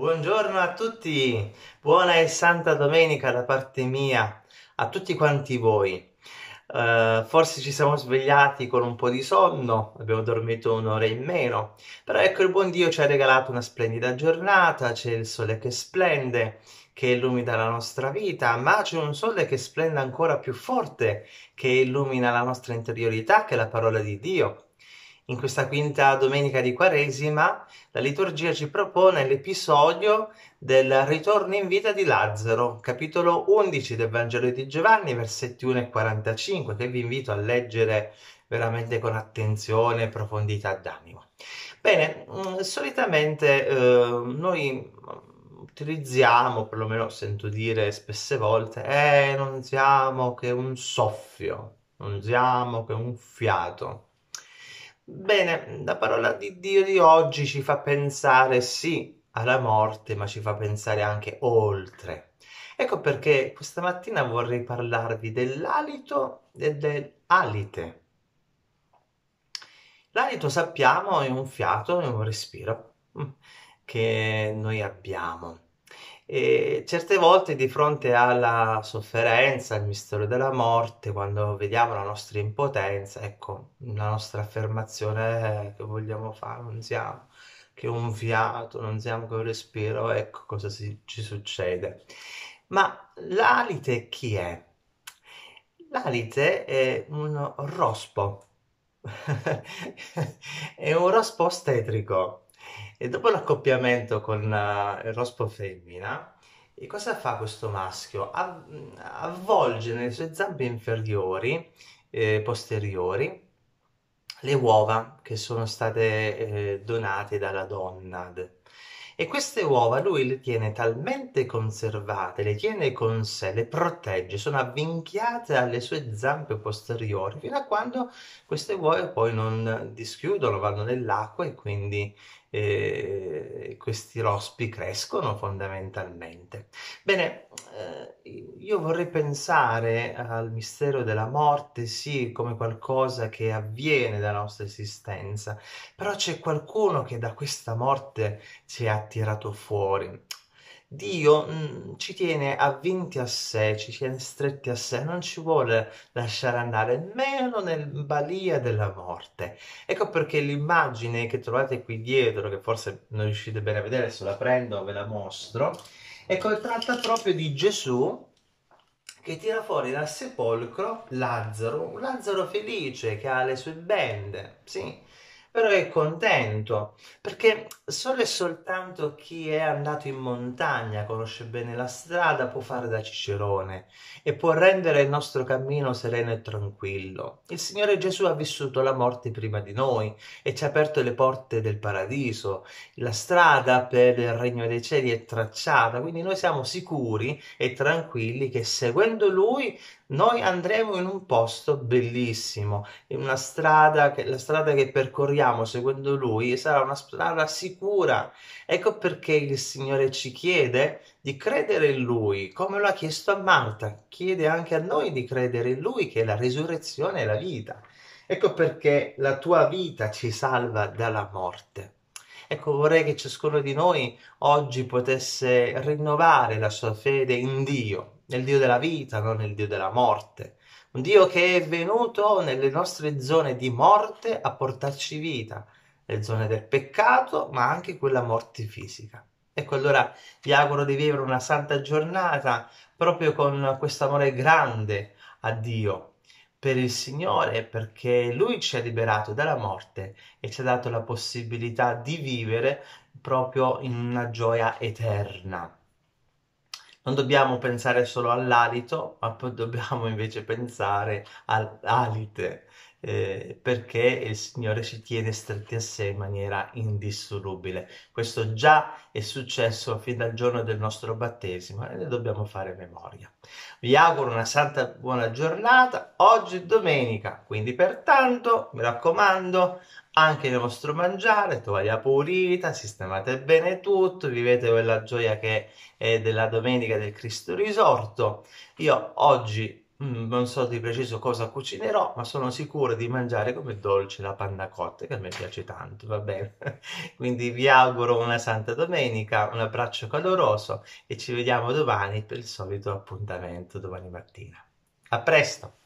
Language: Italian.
Buongiorno a tutti, buona e santa domenica da parte mia a tutti quanti voi. Uh, forse ci siamo svegliati con un po' di sonno, abbiamo dormito un'ora in meno, però ecco il buon Dio ci ha regalato una splendida giornata, c'è il sole che splende, che illumina la nostra vita, ma c'è un sole che splende ancora più forte, che illumina la nostra interiorità, che è la parola di Dio. In questa quinta domenica di Quaresima la liturgia ci propone l'episodio del ritorno in vita di Lazzaro, capitolo 11 del Vangelo di Giovanni, versetti 1 e 45, che vi invito a leggere veramente con attenzione e profondità d'animo. Bene, mm, solitamente eh, noi utilizziamo, perlomeno sento dire spesse volte, eh, non siamo che un soffio, non siamo che un fiato. Bene, la parola di Dio di oggi ci fa pensare sì alla morte, ma ci fa pensare anche oltre. Ecco perché questa mattina vorrei parlarvi dell'alito e dell'alite. L'alito sappiamo è un fiato, è un respiro mm, che noi abbiamo. E certe volte di fronte alla sofferenza, al mistero della morte, quando vediamo la nostra impotenza, ecco, la nostra affermazione che vogliamo fare, non siamo che un fiato, non siamo che un respiro, ecco cosa si, ci succede. Ma l'alite chi è? L'alite è un rospo, è un rospo ostetrico e dopo l'accoppiamento con uh, il rospo femmina, e cosa fa questo maschio? Av- mm, avvolge nelle sue zampe inferiori, eh, posteriori, le uova che sono state eh, donate dalla donna, e queste uova lui le tiene talmente conservate, le tiene con sé, le protegge, sono avvinchiate alle sue zampe posteriori, fino a quando queste uova poi non dischiudono, vanno nell'acqua e quindi eh, questi rospi crescono fondamentalmente. Bene, eh, io vorrei pensare al mistero della morte, sì, come qualcosa che avviene dalla nostra esistenza, però c'è qualcuno che da questa morte ci ha tirato fuori. Dio mh, mm, ci tiene avvinti a sé, ci tiene stretti a sé, non ci vuole lasciare andare, nemmeno nel balia della morte. Ecco perché l'immagine che trovate qui dietro, che forse non riuscite bene a vedere, se la prendo ve la mostro, ecco, tratta proprio di Gesù che tira fuori dal sepolcro Lazzaro, un Lazzaro felice che ha le sue bende, sì, però è contento perché solo e soltanto chi è andato in montagna, conosce bene la strada, può fare da cicerone e può rendere il nostro cammino sereno e tranquillo. Il Signore Gesù ha vissuto la morte prima di noi e ci ha aperto le porte del paradiso. La strada per il regno dei cieli è tracciata, quindi noi siamo sicuri e tranquilli che seguendo Lui noi andremo in un posto bellissimo, in una strada che, la strada che percorriamo secondo Lui sarà una strada sicura. Ecco perché il Signore ci chiede di credere in Lui, come lo ha chiesto a Marta, chiede anche a noi di credere in Lui che è la risurrezione e la vita. Ecco perché la tua vita ci salva dalla morte. Ecco, vorrei che ciascuno di noi oggi potesse rinnovare la sua fede in Dio, nel Dio della vita, non nel Dio della morte. Un Dio che è venuto nelle nostre zone di morte a portarci vita, le zone del peccato, ma anche quella morte fisica. Ecco, allora vi auguro di vivere una santa giornata proprio con questo amore grande a Dio per il Signore, perché Lui ci ha liberato dalla morte e ci ha dato la possibilità di vivere proprio in una gioia eterna non dobbiamo pensare solo all'alito, ma dobbiamo invece pensare all'alite eh, perché il Signore ci tiene stretti a sé in maniera indissolubile. Questo già è successo fin dal giorno del nostro battesimo e ne dobbiamo fare memoria. Vi auguro una santa buona giornata. Oggi è domenica, quindi pertanto mi raccomando, anche il vostro mangiare, tovaglia pulita, sistemate bene tutto, vivete quella gioia che è della domenica del Cristo risorto. Io oggi Mm, non so di preciso cosa cucinerò, ma sono sicuro di mangiare come dolce la panna cotta, che a me piace tanto, va bene? Quindi vi auguro una santa domenica, un abbraccio caloroso e ci vediamo domani per il solito appuntamento domani mattina. A presto!